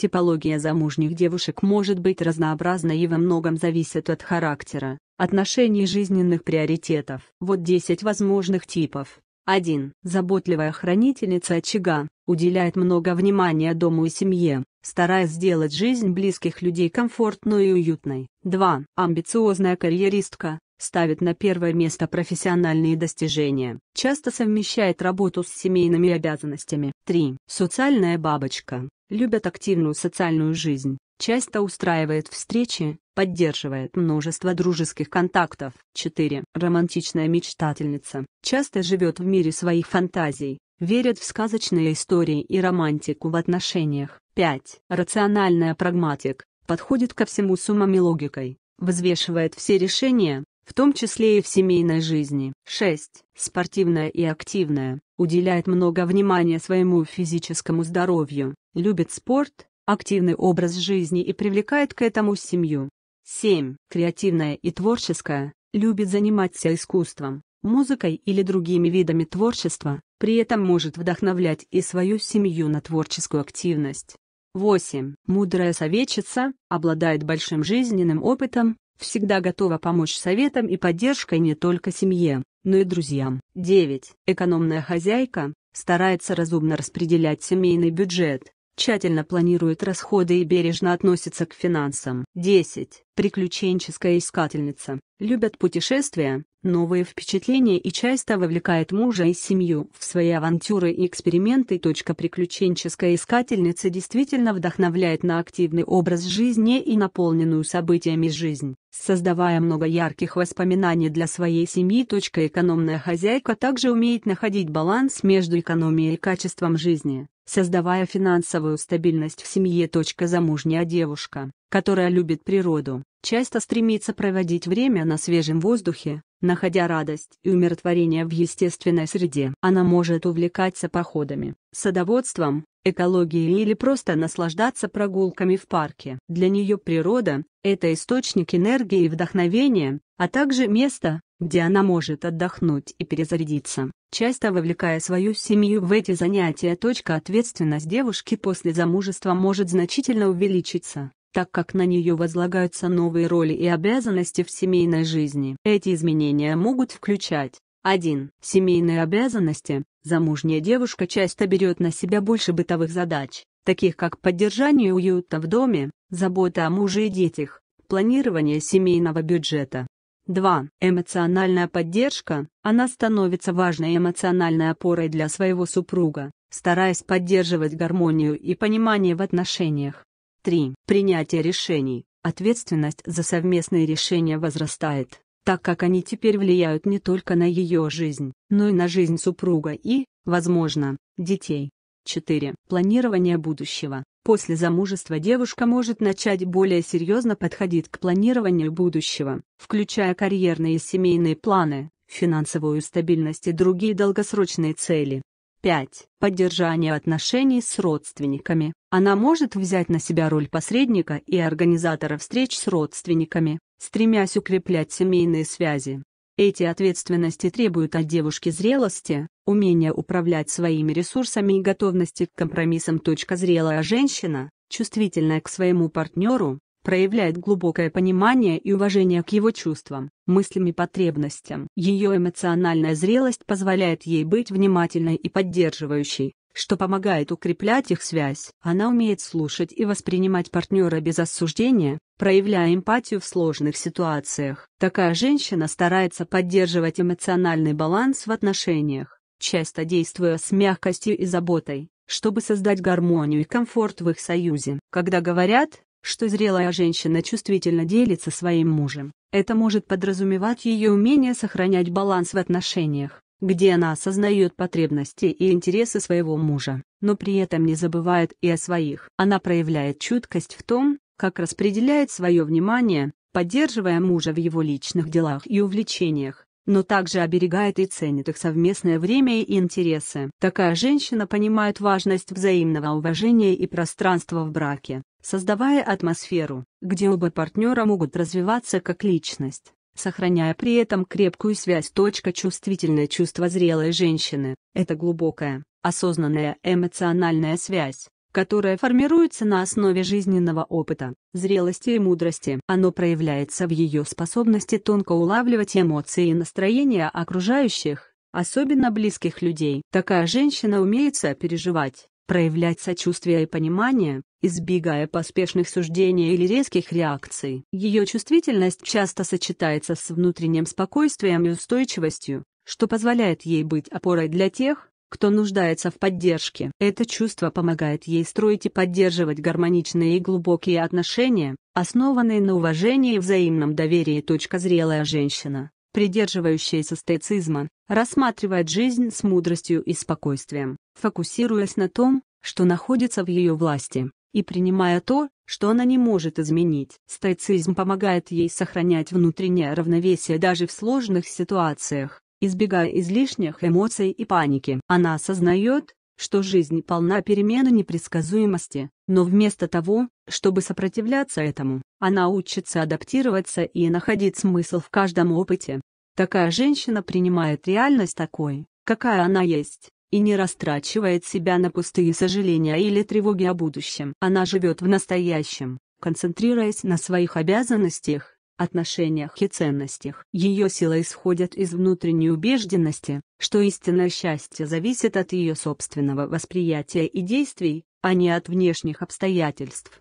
Типология замужних девушек может быть разнообразна и во многом зависит от характера, отношений и жизненных приоритетов. Вот 10 возможных типов. 1. Заботливая хранительница очага, уделяет много внимания дому и семье, стараясь сделать жизнь близких людей комфортной и уютной. 2. Амбициозная карьеристка, ставит на первое место профессиональные достижения, часто совмещает работу с семейными обязанностями. 3. Социальная бабочка, любят активную социальную жизнь, часто устраивает встречи, поддерживает множество дружеских контактов. 4. Романтичная мечтательница часто живет в мире своих фантазий, верит в сказочные истории и романтику в отношениях. 5. Рациональная прагматик подходит ко всему с умом и логикой, взвешивает все решения, в том числе и в семейной жизни. 6. Спортивная и активная, уделяет много внимания своему физическому здоровью, любит спорт, активный образ жизни и привлекает к этому семью. 7. Креативная и творческая, любит заниматься искусством, музыкой или другими видами творчества, при этом может вдохновлять и свою семью на творческую активность. 8. Мудрая советчица, обладает большим жизненным опытом, всегда готова помочь советом и поддержкой не только семье, но и друзьям. 9. Экономная хозяйка старается разумно распределять семейный бюджет, тщательно планирует расходы и бережно относится к финансам. 10. Приключенческая искательница. Любят путешествия, новые впечатления и часто вовлекает мужа и семью в свои авантюры и эксперименты. Точка приключенческая искательница действительно вдохновляет на активный образ жизни и наполненную событиями жизнь, создавая много ярких воспоминаний для своей семьи. Точка экономная хозяйка также умеет находить баланс между экономией и качеством жизни создавая финансовую стабильность в семье. Замужняя девушка, которая любит природу, часто стремится проводить время на свежем воздухе, находя радость и умиротворение в естественной среде. Она может увлекаться походами, садоводством, экологией или просто наслаждаться прогулками в парке. Для нее природа – это источник энергии и вдохновения, а также место, где она может отдохнуть и перезарядиться. Часто вовлекая свою семью в эти занятия, точка ответственность девушки после замужества может значительно увеличиться так как на нее возлагаются новые роли и обязанности в семейной жизни. Эти изменения могут включать 1. Семейные обязанности. Замужняя девушка часто берет на себя больше бытовых задач, таких как поддержание уюта в доме, забота о муже и детях, планирование семейного бюджета. 2. Эмоциональная поддержка. Она становится важной эмоциональной опорой для своего супруга, стараясь поддерживать гармонию и понимание в отношениях. 3. Принятие решений. Ответственность за совместные решения возрастает, так как они теперь влияют не только на ее жизнь, но и на жизнь супруга и, возможно, детей. 4. Планирование будущего. После замужества девушка может начать более серьезно подходить к планированию будущего, включая карьерные и семейные планы, финансовую стабильность и другие долгосрочные цели. 5. Поддержание отношений с родственниками. Она может взять на себя роль посредника и организатора встреч с родственниками, стремясь укреплять семейные связи. Эти ответственности требуют от девушки зрелости, умения управлять своими ресурсами и готовности к компромиссам. Зрелая женщина, чувствительная к своему партнеру, проявляет глубокое понимание и уважение к его чувствам, мыслям и потребностям. Ее эмоциональная зрелость позволяет ей быть внимательной и поддерживающей, что помогает укреплять их связь. Она умеет слушать и воспринимать партнера без осуждения, проявляя эмпатию в сложных ситуациях. Такая женщина старается поддерживать эмоциональный баланс в отношениях, часто действуя с мягкостью и заботой, чтобы создать гармонию и комфорт в их союзе. Когда говорят, что зрелая женщина чувствительно делится своим мужем, это может подразумевать ее умение сохранять баланс в отношениях где она осознает потребности и интересы своего мужа, но при этом не забывает и о своих. Она проявляет чуткость в том, как распределяет свое внимание, поддерживая мужа в его личных делах и увлечениях, но также оберегает и ценит их совместное время и интересы. Такая женщина понимает важность взаимного уважения и пространства в браке, создавая атмосферу, где оба партнера могут развиваться как личность сохраняя при этом крепкую связь. Чувствительное чувство зрелой женщины – это глубокая, осознанная эмоциональная связь, которая формируется на основе жизненного опыта, зрелости и мудрости. Оно проявляется в ее способности тонко улавливать эмоции и настроения окружающих, особенно близких людей. Такая женщина умеет сопереживать, проявлять сочувствие и понимание, избегая поспешных суждений или резких реакций. Ее чувствительность часто сочетается с внутренним спокойствием и устойчивостью, что позволяет ей быть опорой для тех, кто нуждается в поддержке. Это чувство помогает ей строить и поддерживать гармоничные и глубокие отношения, основанные на уважении и взаимном доверии. Зрелая женщина, придерживающаяся стоицизма, рассматривает жизнь с мудростью и спокойствием фокусируясь на том, что находится в ее власти, и принимая то, что она не может изменить. Стоицизм помогает ей сохранять внутреннее равновесие даже в сложных ситуациях, избегая излишних эмоций и паники. Она осознает, что жизнь полна перемен и непредсказуемости, но вместо того, чтобы сопротивляться этому, она учится адаптироваться и находить смысл в каждом опыте. Такая женщина принимает реальность такой, какая она есть, и не растрачивает себя на пустые сожаления или тревоги о будущем. Она живет в настоящем, концентрируясь на своих обязанностях, отношениях и ценностях. Ее сила исходит из внутренней убежденности, что истинное счастье зависит от ее собственного восприятия и действий, а не от внешних обстоятельств.